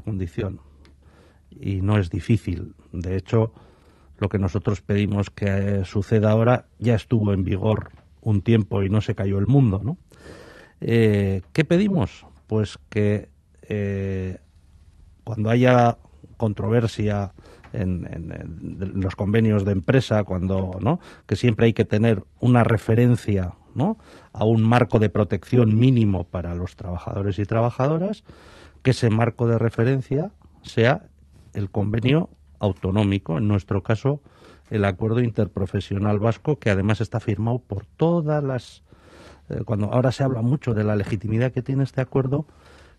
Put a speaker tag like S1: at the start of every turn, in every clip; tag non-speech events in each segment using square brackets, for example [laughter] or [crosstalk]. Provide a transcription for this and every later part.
S1: condición y no es difícil. De hecho, lo que nosotros pedimos que eh, suceda ahora ya estuvo en vigor un tiempo y no se cayó el mundo, ¿no? Eh, ¿Qué pedimos? Pues que eh, cuando haya controversia en, los convenios de empresa, cuando ¿no? que siempre hay que tener una referencia a un marco de protección mínimo para los trabajadores y trabajadoras, que ese marco de referencia sea el convenio autonómico, en nuestro caso el acuerdo interprofesional vasco, que además está firmado por todas las. Eh, cuando ahora se habla mucho de la legitimidad que tiene este acuerdo,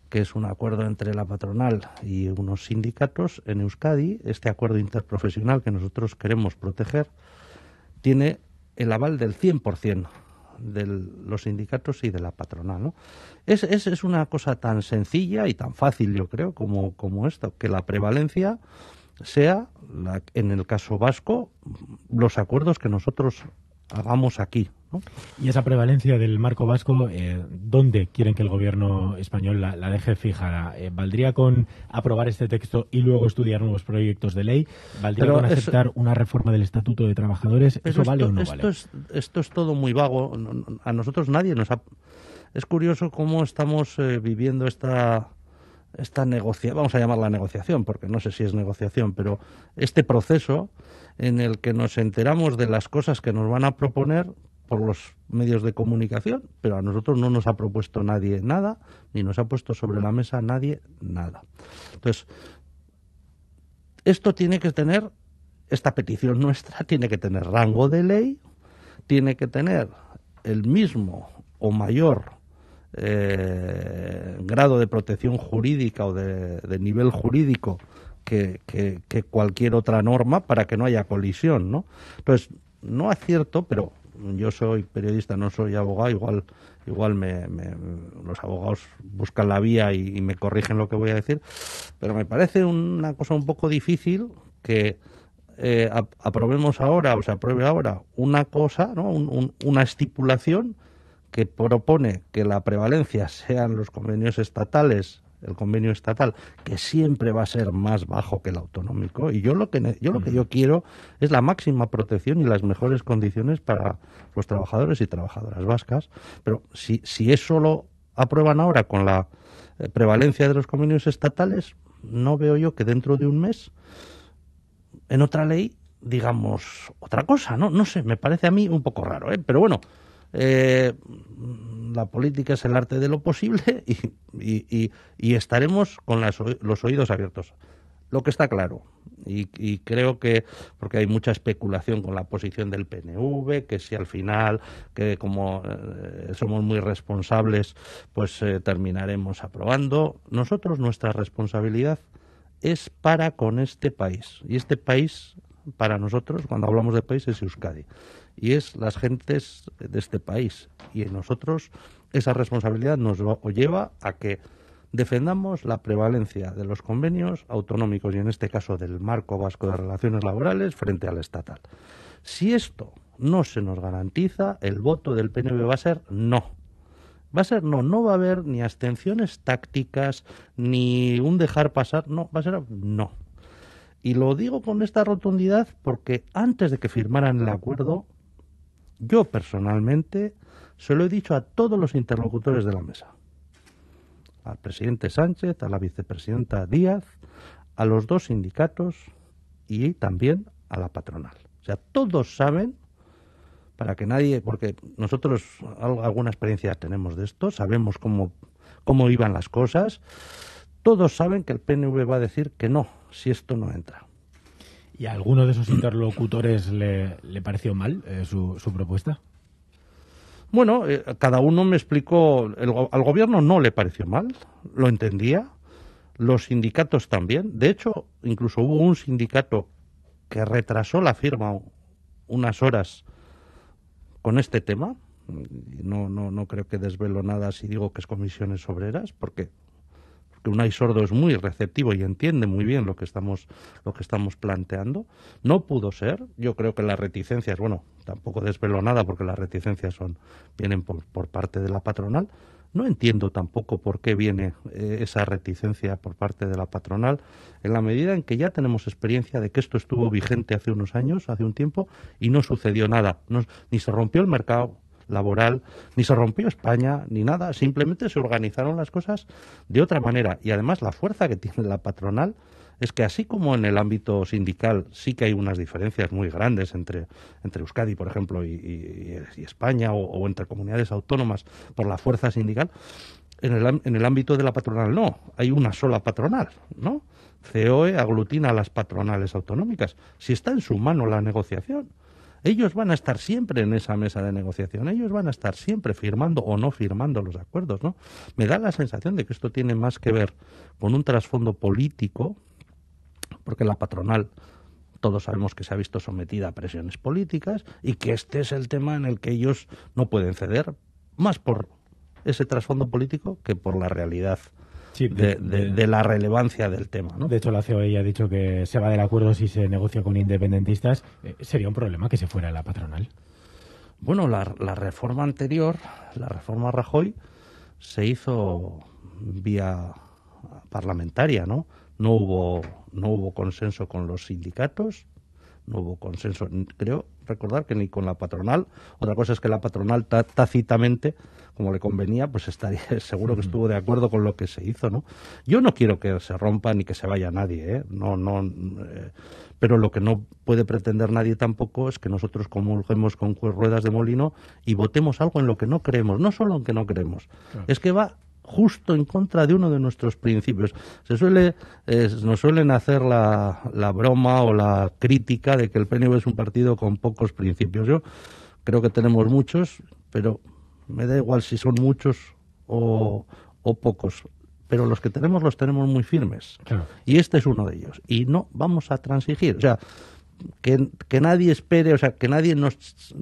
S1: que es un acuerdo entre la patronal y unos sindicatos en Euskadi, este acuerdo interprofesional que nosotros queremos proteger, tiene el aval del 100% de los sindicatos y de la patronal. ¿no? Es, es, es, una cosa tan sencilla y tan fácil, yo creo, como, esto, que la prevalencia sea, en el caso vasco, los acuerdos que nosotros hagamos aquí,
S2: y esa prevalencia del marco vasco, eh, ¿dónde quieren que el gobierno español la, deje fijada? Eh, ¿Valdría con aprobar este texto y luego estudiar nuevos proyectos de ley? ¿Valdría con aceptar una reforma del Estatuto de Trabajadores? ¿Eso vale o no vale? Es,
S1: esto es todo muy vago. A nosotros nadie nos ha... Es curioso cómo estamos eh, viviendo esta esta negociación, vamos a llamarla negociación, porque no sé si es negociación, pero este proceso en el que nos enteramos de las cosas que nos van a proponer por los medios de comunicación, pero a nosotros no nos ha propuesto nadie nada, ni nos ha puesto sobre la mesa nadie nada. Entonces, esto tiene que tener, esta petición [laughs] nuestra tiene que tener rango de ley, tiene que tener el mismo o mayor eh, grado de protección jurídica o de, nivel jurídico que, cualquier otra norma para que no haya colisión, ¿no? Entonces, no acierto, pero yo soy periodista, no soy abogado, igual, igual me, los abogados buscan la vía y, me corrigen lo que voy a decir, pero me parece una cosa un poco difícil que eh, aprobemos ahora o se apruebe ahora una cosa, ¿no? una estipulación que propone que la prevalencia sean los convenios estatales el convenio estatal, que siempre va a ser más bajo que el autonómico. Y yo lo que yo lo que yo quiero es la máxima protección y las mejores condiciones para los trabajadores y trabajadoras vascas. Pero si, si eso lo aprueban ahora con la eh, prevalencia de los convenios estatales, no veo yo que dentro de un mes, en otra ley, digamos otra cosa, ¿no? No sé, me parece a mí un poco raro, ¿eh? Pero bueno, eh, la política es el arte de lo posible [laughs] y, estaremos con los oídos abiertos. Lo que está claro, y, creo que, porque hay mucha especulación con la posición del PNV, que si al final, que como eh, somos muy responsables, pues eh, terminaremos aprobando. Nosotros, nuestra responsabilidad es para con este país, y este país para nosotros, cuando hablamos de país, es Euskadi y es las gentes de este país. Y en nosotros esa responsabilidad nos lleva a que defendamos la prevalencia de los convenios autonómicos y en este caso del marco vasco de relaciones laborales frente al estatal. Si esto no se nos garantiza, el voto del PNV va a ser no. Va a ser no, no va a haber ni abstenciones tácticas, ni un dejar pasar, no, va a ser no. Y lo digo con esta rotundidad porque antes de que firmaran el acuerdo, yo personalmente se lo he dicho a todos los interlocutores de la mesa, al presidente Sánchez, a la vicepresidenta Díaz, a los dos sindicatos y también a la patronal. O sea, todos saben, para que nadie, porque nosotros alguna experiencia tenemos de esto, sabemos cómo, cómo iban las cosas, todos saben que el PNV va a decir que no, si esto no entra. ¿Y a alguno de esos interlocutores le, pareció mal eh, su, propuesta? Bueno, eh, cada uno me explicó, al gobierno no le pareció mal, lo entendía, los sindicatos también. De hecho, incluso hubo un sindicato que retrasó la firma unas horas con este tema. No, no, no creo que desvelo nada si digo que es comisiones obreras, porque que un Sordo es muy receptivo y entiende muy bien lo que estamos, lo que estamos planteando. No pudo ser. Yo creo que las reticencias, bueno, tampoco desvelo nada porque las reticencias son, vienen por, parte de la patronal. No entiendo tampoco por qué viene eh, esa reticencia por parte de la patronal, en la medida en que ya tenemos experiencia de que esto estuvo vigente hace unos años, hace un tiempo, y no sucedió nada. ni se rompió el mercado, laboral, ni se rompió España, ni nada, simplemente se organizaron las cosas de otra manera. Y además la fuerza que tiene la patronal es que así como en el ámbito sindical sí que hay unas diferencias muy grandes entre, Euskadi, por ejemplo, y, España, o, entre comunidades autónomas por la fuerza sindical, en el, en el, ámbito de la patronal no, hay una sola patronal, ¿no? COE aglutina a las patronales autonómicas. Si está en su mano la negociación, ellos van a estar siempre en esa mesa de negociación, ellos van a estar siempre firmando o no firmando los acuerdos, ¿no? Me da la sensación de que esto tiene más que ver con un trasfondo político, porque la patronal todos sabemos que se ha visto sometida a presiones políticas y que este es el tema en el que ellos no pueden ceder, más por ese trasfondo político que por la realidad de, la relevancia del tema.
S2: ¿no? De hecho, la COE ya ha dicho que se va del acuerdo si se negocia con independentistas. Eh, ¿Sería un problema que se fuera la patronal?
S1: Bueno, la, la reforma anterior, la reforma Rajoy, se hizo vía parlamentaria, ¿no? No hubo, no hubo consenso con los sindicatos, no hubo consenso. Creo recordar que ni con la patronal. Otra cosa es que la patronal tácitamente, como le convenía, pues estaría [laughs] seguro que estuvo de acuerdo con lo que se hizo, ¿no? Yo no quiero que se rompa ni que se vaya nadie, ¿eh? No, no. Eh, pero lo que no puede pretender nadie tampoco es que nosotros comulguemos con ruedas de molino y votemos algo en lo que no creemos, no solo en que no creemos. Es que va justo en contra de uno de nuestros principios. Se suele, eh, nos suelen hacer la, broma o la crítica de que el PNV es un partido con pocos principios. Yo creo que tenemos muchos, pero me da igual si son muchos o, pocos. Pero los que tenemos los tenemos muy firmes. Y este es uno de ellos. Y no vamos a transigir que, nadie espere, o sea, que nadie nos,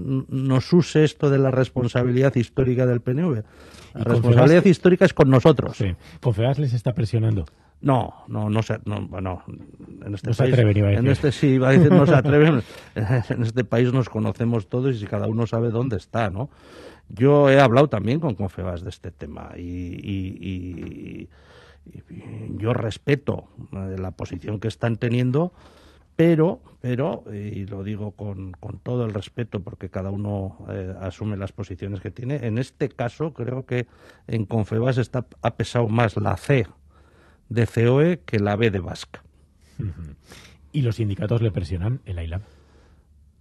S1: use esto de la responsabilidad histórica del PNV. La responsabilidad histórica es con nosotros. Sí.
S2: les está presionando.
S1: No, no, no se, no, bueno, en este país, en este sí, iba a decir, no se [laughs] atreven. en este país nos conocemos todos y cada uno sabe dónde está, ¿no? Yo he hablado también con Confebas de este tema y yo respeto la posición que están teniendo pero, pero, eh, y lo digo con, con todo el respeto porque cada uno eh, asume las posiciones que tiene, en este caso creo que en Confebas está, ha pesado más la C de COE que la B de Vasca. ¿Y los sindicatos le presionan el AILAP.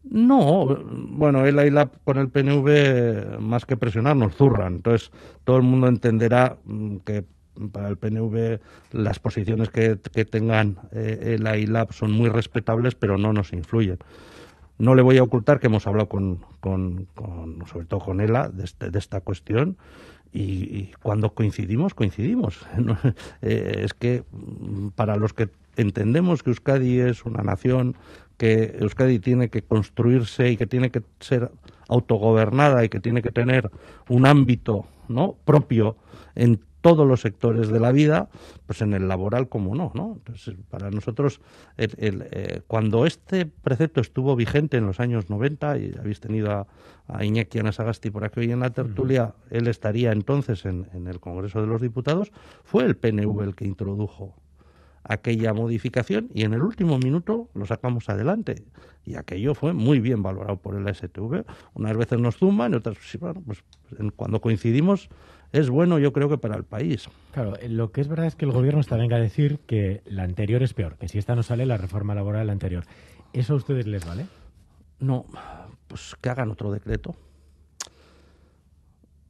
S1: No, bueno, el AILAP con el PNV más que presionar nos zurran. Entonces, todo el mundo entenderá mm, que para el PNV las posiciones que, tengan eh, el la son muy respetables, pero no nos influyen. No le voy a ocultar que hemos hablado con, con, sobre todo con ELA, de, este, esta cuestión. Y, cuando coincidimos, coincidimos. [laughs] Eh, es que mm, para los que entendemos que Euskadi es una nación, que Euskadi tiene que construirse y que tiene que ser autogobernada y que tiene que tener un ámbito no propio en todos los sectores de la vida, pues en el laboral como no, ¿no? Entonces, para nosotros, eh, cuando este precepto estuvo vigente en los años 90, y habéis tenido a, a Iñaki Anasagasti por aquí hoy en la tertulia, él estaría entonces en, el Congreso de los Diputados, fue el PNV el que introdujo aquella modificación y en el último minuto lo sacamos adelante. Y aquello fue muy bien valorado por el STV. Unas veces nos zumban y otras, pues, pues cuando coincidimos es bueno yo creo que para el país. Claro, lo que es verdad es que el gobierno está venga a decir que la
S2: anterior es peor, que si esta no sale la reforma laboral anterior. ¿Eso a ustedes les vale? No,
S1: pues que hagan otro decreto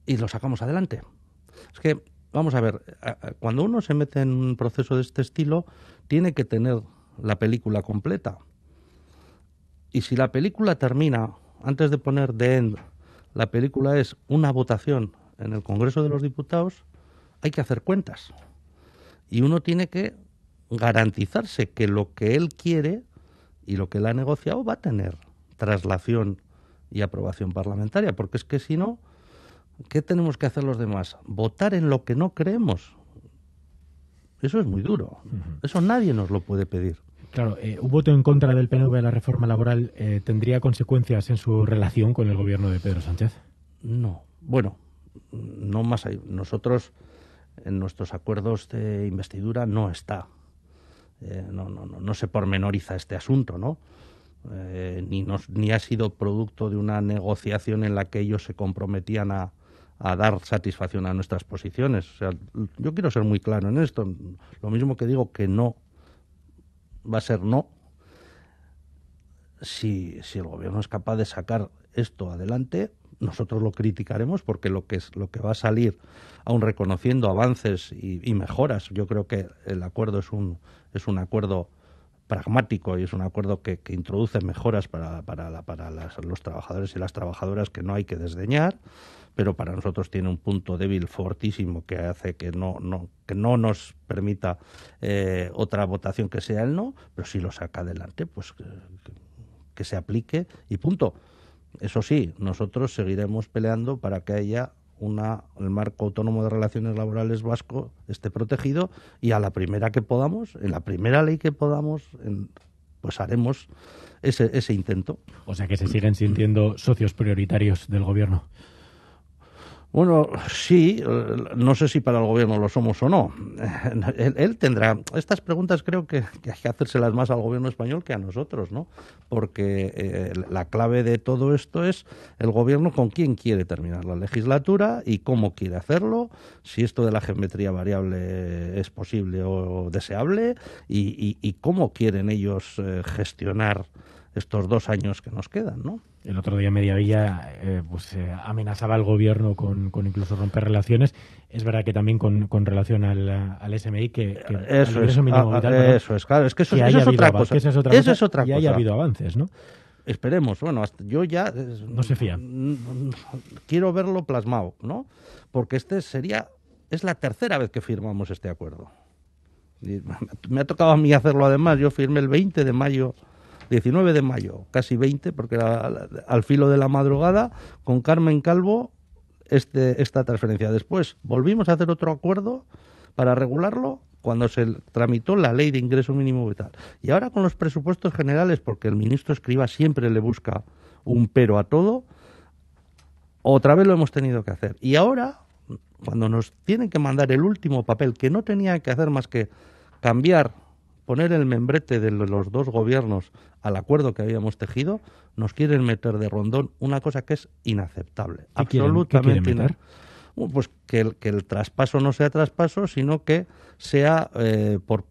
S1: y lo sacamos adelante. Es que, vamos a ver, cuando uno se mete en un proceso de este estilo, tiene que tener la película completa. Y si la película termina, antes de poner de End, la película es una votación en el Congreso de los Diputados hay que hacer cuentas. Y uno tiene que garantizarse que lo que él quiere y lo que él ha negociado va a tener traslación y aprobación parlamentaria, porque es que si no, ¿qué tenemos que hacer los demás? Votar en lo que no creemos. Eso es muy duro. Eso nadie nos lo puede pedir.
S2: Claro, eh, un voto en contra del PNV de la reforma laboral eh, tendría consecuencias en su relación con el gobierno de Pedro Sánchez. No.
S1: Bueno, no más Nosotros, en nuestros acuerdos de investidura, no está. Eh, no, no, no, se pormenoriza este asunto, ¿no? Eh, ni, nos, ni ha sido producto de una negociación en la que ellos se comprometían a, a dar satisfacción a nuestras posiciones. O sea, yo quiero ser muy claro en esto. Lo mismo que digo que no va a ser no, si, si el gobierno es capaz de sacar esto adelante, nosotros lo criticaremos porque lo que, es, lo que va a salir, aun reconociendo avances y, mejoras, yo creo que el acuerdo es un, es un acuerdo pragmático y es un acuerdo que, introduce mejoras para, para, para los trabajadores y las trabajadoras que no hay que desdeñar, pero para nosotros tiene un punto débil fortísimo que hace que no, que no nos permita eh, otra votación que sea el no, pero si lo saca adelante, pues eh, que se aplique y punto. Eso sí, nosotros seguiremos peleando para que haya una, el marco autónomo de relaciones laborales vasco esté protegido y a la primera que podamos, en la primera ley que podamos, pues haremos ese, ese intento. O sea que se siguen sintiendo socios prioritarios del gobierno. Bueno, sí, no sé si para el gobierno lo somos o no. [laughs] Él, tendrá. Estas preguntas creo que, hay que hacérselas más al gobierno español que a nosotros, ¿no? Porque eh, la clave de todo esto es el gobierno con quién quiere terminar la legislatura y cómo quiere hacerlo, si esto de la geometría variable es posible o deseable y, cómo quieren ellos eh, gestionar estos dos años que nos quedan, ¿no?
S2: El otro día Mediavilla eh, pues, eh, amenazaba al gobierno con, incluso romper relaciones. Es verdad que también con, relación al, SMI, que, eso, es, mínimo ah, vital, ah, es, claro, es que eso, es otra cosa. Eso es otra cosa, y haya habido
S1: avances, ¿no? Esperemos, bueno, yo ya... Eh, no se fía. Quiero verlo plasmado, ¿no? Porque este sería... Es la tercera vez que firmamos este acuerdo. me ha tocado a mí hacerlo además. Yo firmé el 20 de mayo 19 de mayo, casi 20, porque era al filo de la madrugada, con Carmen Calvo este, esta transferencia. Después volvimos a hacer otro acuerdo para regularlo cuando se tramitó la ley de ingreso mínimo vital. Y ahora con los presupuestos generales, porque el ministro Escriba siempre le busca un pero a todo, otra vez lo hemos tenido que hacer. Y ahora, cuando nos tienen que mandar el último papel, que no tenía que hacer más que cambiar poner el membrete de los dos gobiernos al acuerdo que habíamos tejido, nos quieren meter de rondón una cosa que es inaceptable. absolutamente Pues que el, traspaso no sea traspaso, sino que sea eh, por,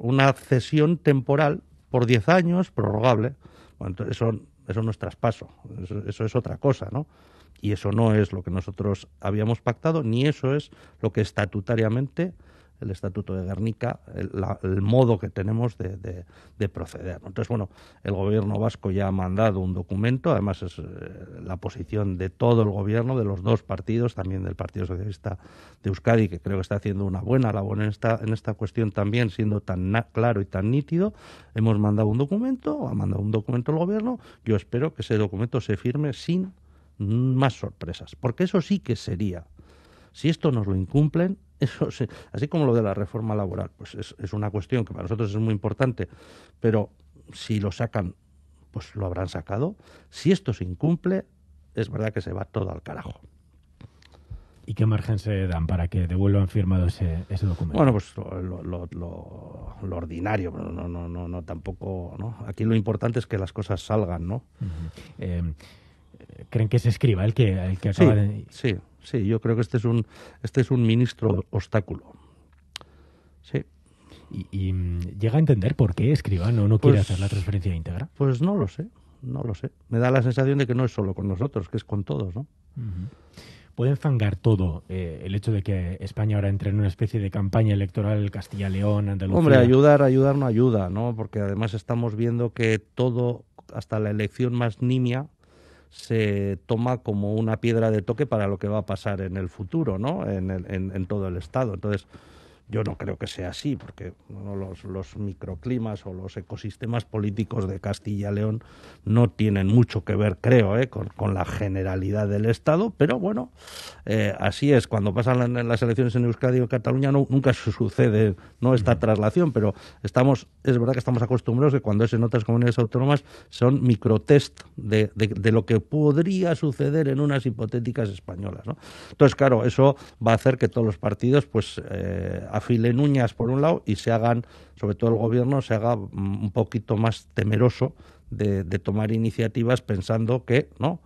S1: una cesión temporal por 10 años, prorrogable. Bueno, eso, eso no es traspaso, eso, eso es otra cosa, ¿no? Y eso no es lo que nosotros habíamos pactado, ni eso es lo que estatutariamente el Estatuto de Guernica, el, modo que tenemos de, proceder. Entonces, bueno, el gobierno vasco ya ha mandado un documento, además es eh, la posición de todo el gobierno, de los dos partidos, también del Partido Socialista de Euskadi, que creo que está haciendo una buena labor en esta, en esta cuestión también, siendo tan claro y tan nítido. Hemos mandado un documento, ha mandado un documento el gobierno, yo espero que ese documento se firme sin más sorpresas, porque eso sí que sería, si esto nos lo incumplen, así como lo de la reforma laboral, pues es, una cuestión que para nosotros es muy importante, pero si lo sacan, pues lo habrán sacado. Si esto se incumple, es verdad que se va todo al carajo. ¿Y qué margen se
S2: dan para que devuelvan firmado ese, ese documento? Bueno,
S1: pues lo, lo, ordinario, pero no, no, no, no, tampoco, ¿no? Aquí lo importante es que las cosas salgan, ¿no? Eh,
S2: ¿Creen que se escriba el que, el que acaba
S1: Sí, Sí, yo creo que este es un, este es un ministro obstáculo. Sí. Y, mm, llega a entender por qué Escribano no quiere pues hacer la transferencia
S2: íntegra. Pues no lo sé,
S1: no lo sé. Me da la sensación de que no es solo con nosotros, que es con todos, ¿no? ¿Puede zangar todo eh, el
S2: hecho de que España ahora entre en una especie de campaña electoral Castilla-León, Andalucía? Hombre,
S1: ayudar, ayudar no ayuda, ¿no? Porque además estamos viendo que todo, hasta la elección más nimia, se toma como una piedra de toque para lo que va a pasar en el futuro, ¿no? En, en todo el Estado. Entonces, yo no creo que sea así, porque los, microclimas o los ecosistemas políticos de Castilla y León no tienen mucho que ver, creo, eh, con, la generalidad del Estado, pero bueno, eh, así es. Cuando pasan las elecciones en Euskadi o Cataluña nunca sucede no esta traslación, pero estamos es verdad que estamos acostumbrados que cuando es en otras comunidades autónomas son microtest de, lo que podría suceder en unas hipotéticas españolas. Entonces, claro, eso va a hacer que todos los partidos pues eh, afilen uñas por un lado y se hagan, sobre todo el gobierno, se haga mm, un poquito más temeroso de, tomar iniciativas pensando que no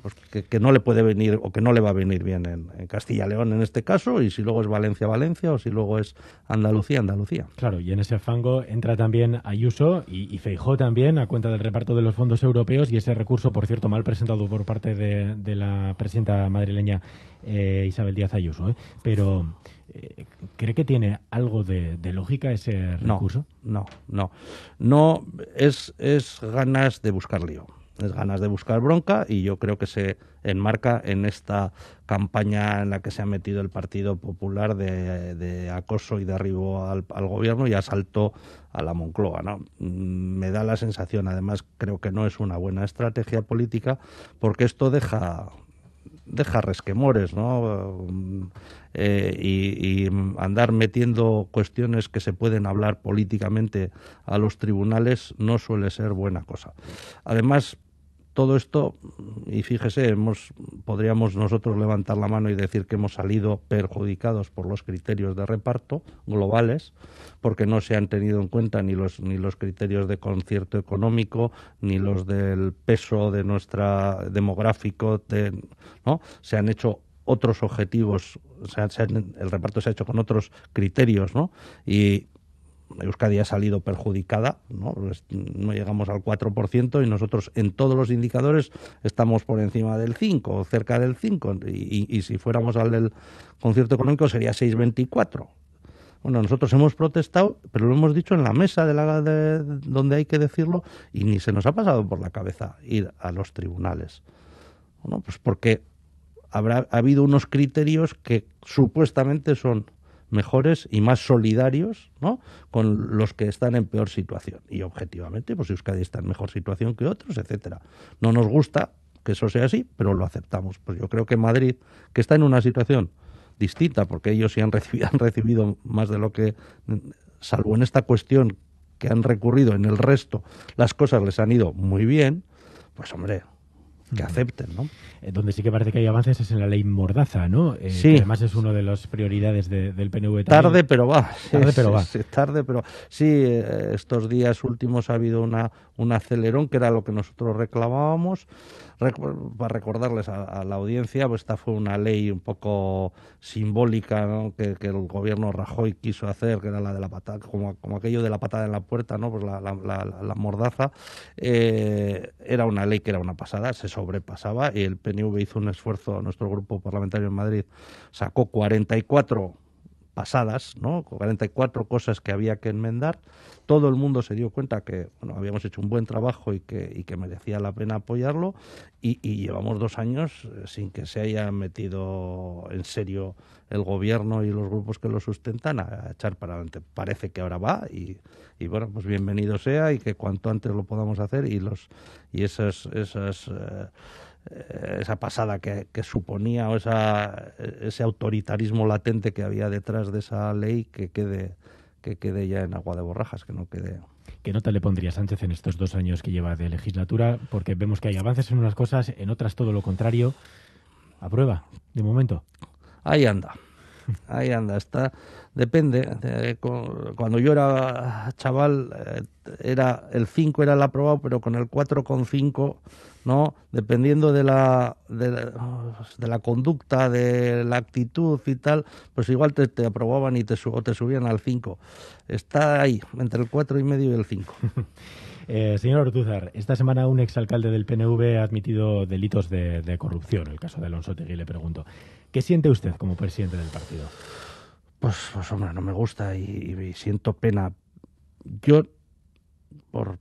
S1: pues que, no le puede venir o que no le va a venir bien en, Castilla León en este caso y si luego es Valencia Valencia o si luego es Andalucía Andalucía claro y en ese
S2: fango entra también Ayuso y, y Feijó también a cuenta del reparto de los fondos europeos y ese recurso por cierto mal presentado por parte de, de la presidenta madrileña eh, Isabel Díaz Ayuso, ¿eh? pero eh, ¿cree que tiene algo de, lógica ese recurso?
S1: No, no, no, es, es ganas de buscar lío es ganas de buscar bronca y yo creo que se enmarca en esta campaña en la que se ha metido el Partido Popular de, acoso y de al, al, gobierno y asalto a la Moncloa. ¿no? Mm, me da la sensación, además creo que no es una buena estrategia política porque esto deja, deja resquemores, ¿no? Eh, y, andar metiendo cuestiones que se pueden hablar políticamente a los tribunales no suele ser buena cosa. Además, todo esto, y fíjese, hemos podríamos nosotros levantar la mano y decir que hemos salido perjudicados por los criterios de reparto globales, porque no se han tenido en cuenta ni los, ni los criterios de concierto económico, ni los del peso de nuestra demográfico, ¿no? Se han hecho otros objetivos, se el reparto se ha hecho con otros criterios, ¿no? Y Euskadi ha salido perjudicada, ¿no? llegamos al 4% y nosotros en todos los indicadores estamos por encima del 5 o cerca del 5 y, si fuéramos al del concierto económico sería 6,24. Bueno, nosotros hemos protestado, pero lo hemos dicho en la mesa de la, donde hay que decirlo y ni se nos ha pasado por la cabeza ir a los tribunales. Bueno, pues porque habrá ha habido unos criterios que supuestamente son mejores y más solidarios ¿no? con los que están en peor situación. Y objetivamente, pues Euskadi está en mejor situación que otros, etcétera. No nos gusta que eso sea así, pero lo aceptamos. Pues yo creo que Madrid, que está en una situación distinta, porque ellos sí han [laughs] recibido, han recibido más de lo que, salvo en esta cuestión que han recurrido en el resto, las cosas les han ido muy bien, pues hombre, que acepten,
S2: ¿no? Eh, donde sí que parece que hay avances es en la ley Mordaza, ¿no? Eh, que además es una de las prioridades del PNV. Tarde, pero va. [laughs] Tarde, pero va. Sí,
S1: tarde, pero sí, eh, estos días últimos ha habido una, un acelerón, que era lo que nosotros reclamábamos. Para recordarles a, la audiencia, pues esta fue una ley un poco simbólica ¿no? que, el gobierno Rajoy quiso hacer, que era la de la patada, como, como aquello de la patada en la puerta, ¿no? Pues la, mordaza. era una ley que era una pasada, se sobre y El PNV hizo un esfuerzo, nuestro grupo parlamentario en Madrid sacó 44 pasadas, ¿no? 44 cosas que había que enmendar. Todo el mundo se dio cuenta que bueno, habíamos hecho un buen trabajo y que, merecía la pena apoyarlo y, llevamos dos años eh, sin que se haya metido en serio el gobierno y los grupos que lo sustentan a, echar para adelante. Parece que ahora va y, bueno, pues bienvenido sea y que cuanto antes lo podamos hacer y, los, y esas... esas eh, eh, esa pasada que, suponía o esa, ese autoritarismo latente que había detrás de esa ley que quede, que quede ya en agua de borrajas, que no quede.
S2: ¿Qué nota le pondría Sánchez en estos dos años que lleva de legislatura? Porque vemos que hay avances en unas cosas, en otras todo lo contrario. ¿Aprueba, de momento?
S1: Ahí anda. Ahí anda, está. Depende. Eh, cuando yo era chaval, eh, era el 5 era el aprobado, pero con el 4,5 ¿no? Dependiendo de la, de, la conducta, de la actitud y tal, pues igual te, aprobaban y te, o te subían al 5. Está ahí, entre el 4 y medio y el 5. [laughs]
S2: Eh, señor Ortuzar, esta semana un exalcalde del PNV ha admitido delitos de, corrupción, el caso de Alonso Tegui, le pregunto. ¿Qué siente usted como
S1: presidente del partido? Pues, pues hombre, no me gusta y, y siento pena. Yo por,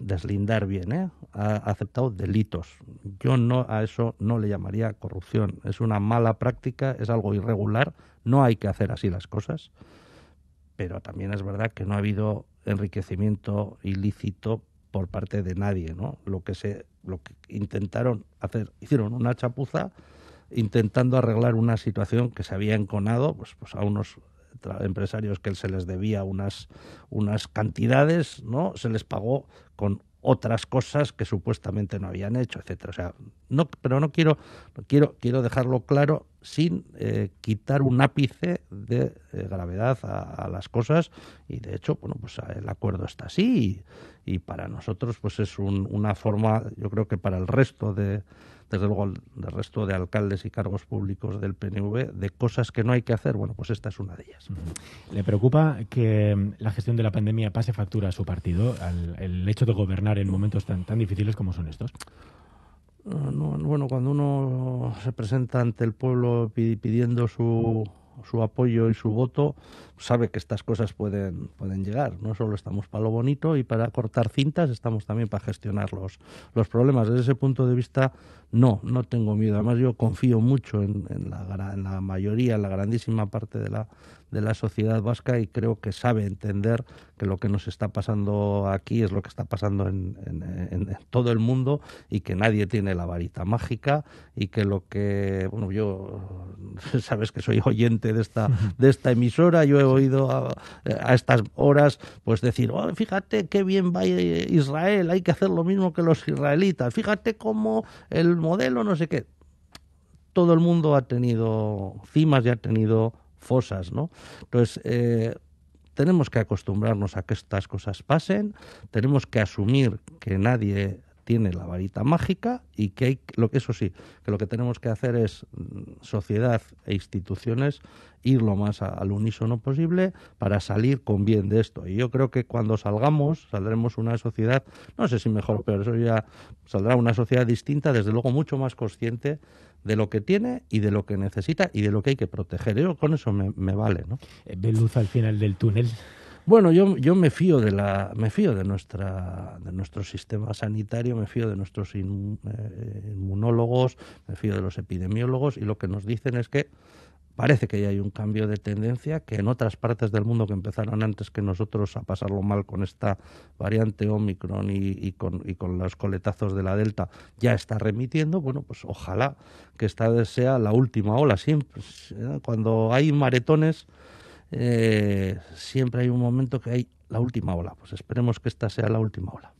S1: deslindar bien, ¿eh? ha aceptado delitos. Yo no a eso no le llamaría corrupción. Es una mala práctica, es algo irregular. No hay que hacer así las cosas. Pero también es verdad que no ha habido enriquecimiento ilícito por parte de nadie, ¿no? Lo que se, lo que intentaron hacer, hicieron una chapuza intentando arreglar una situación que se había enconado, pues, pues a unos empresarios que él se les debía unas, unas cantidades, ¿no? Se les pagó con otras cosas que supuestamente no habían hecho, etcétera. O sea, no, pero no quiero, quiero, quiero dejarlo claro sin eh, quitar un ápice de eh, gravedad a, las cosas y de hecho, bueno, pues el acuerdo está así y, para nosotros pues es una forma, yo creo que para el resto de, desde luego del resto de alcaldes y cargos públicos del PNV de cosas que no hay que hacer. Bueno, pues esta es una de ellas.
S2: ¿Le preocupa que mm, la gestión de la pandemia pase factura a su partido, al, el hecho de gobernar en momentos tan, tan difíciles como son estos?
S1: Ah, bueno, cuando uno se presenta ante el pueblo pidiendo su su apoyo y su voto, sabe que estas cosas pueden, pueden llegar. No solo estamos para lo bonito y para cortar cintas, estamos también para gestionar los, los problemas. Desde ese punto de vista, no, no tengo miedo. Además, yo confío mucho en, la, en la mayoría, en la grandísima parte de la, de la sociedad vasca y creo que sabe entender que lo que nos está pasando aquí es lo que está pasando en, todo el mundo y que nadie tiene la varita mágica y que lo que, bueno, yo [laughs] sabes que soy oyente de esta, de esta emisora, yo he oído a, a estas horas pues decir, oh, fíjate qué bien va Israel, hay que hacer lo mismo que los israelitas, fíjate cómo el modelo no sé qué. Todo el mundo ha tenido cimas y ha tenido fosas, ¿no? Entonces, eh, tenemos que acostumbrarnos a que estas cosas pasen, tenemos que asumir que nadie tiene la varita mágica y que hay, lo, eso sí, que lo que tenemos que hacer es mm, sociedad e instituciones ir lo más al unísono posible para salir con bien de esto. Y yo creo que cuando salgamos, saldremos una sociedad, no sé si mejor, pero eso ya saldrá una sociedad distinta, desde luego mucho más consciente de lo que tiene y de lo que necesita y de lo que hay que proteger. Yo con eso me, vale. ¿no? Eh, luz al final del túnel? Bueno, yo, yo me fío de la, me fío de nuestra, de nuestro sistema sanitario, me fío de nuestros eh, inmunólogos, me fío de los epidemiólogos y lo que nos dicen es que parece que ya hay un cambio de tendencia, que en otras partes del mundo que empezaron antes que nosotros a pasarlo mal con esta variante Omicron y, y, con, y con, los coletazos de la Delta, ya está remitiendo. Bueno, pues ojalá que esta sea la última ola siempre. Eh, cuando hay maretones eh, siempre hay un momento que hay la última ola. Pues esperemos que esta sea la última ola.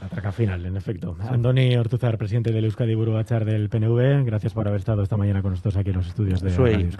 S1: La traca final, en efecto.
S2: Andoni Ortuzar, presidente del Euskadi Buruachar del PNV, gracias por haber estado esta mañana con nosotros aquí en los estudios de